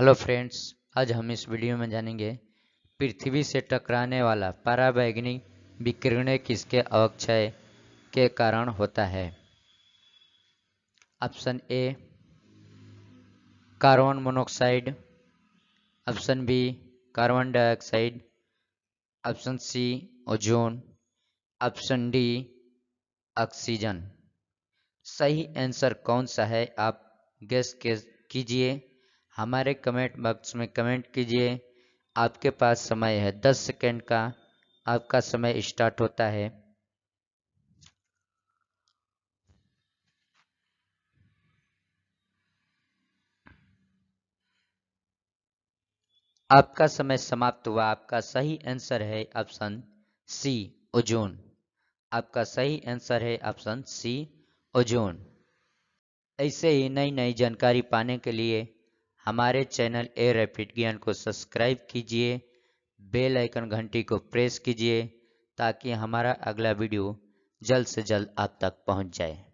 hello friends आज हम इस वीडियो में जानेंगे पृथ्वी से टकराने वाला पराबैग्नी विकिरण किसके अवक्षय के कारण होता है option A carbon monoxide option B carbon dioxide option C ozone option D oxygen सही आंसर कौन सा है आप गैस के कीजिए हमारे कमेंट बॉक्स में कमेंट कीजिए आपके पास समय है दस सेकेंड का आपका समय स्टार्ट होता है आपका समय समाप्त हुआ आपका सही आंसर है ऑप्शन सी ओजोन आपका सही आंसर है ऑप्शन सी ओजोन ऐसे ही नई नई जानकारी पाने के लिए हमारे चैनल ए रैपिड ज्ञान को सब्सक्राइब कीजिए बेल आइकन घंटी को प्रेस कीजिए ताकि हमारा अगला वीडियो जल्द से जल्द आप तक पहुंच जाए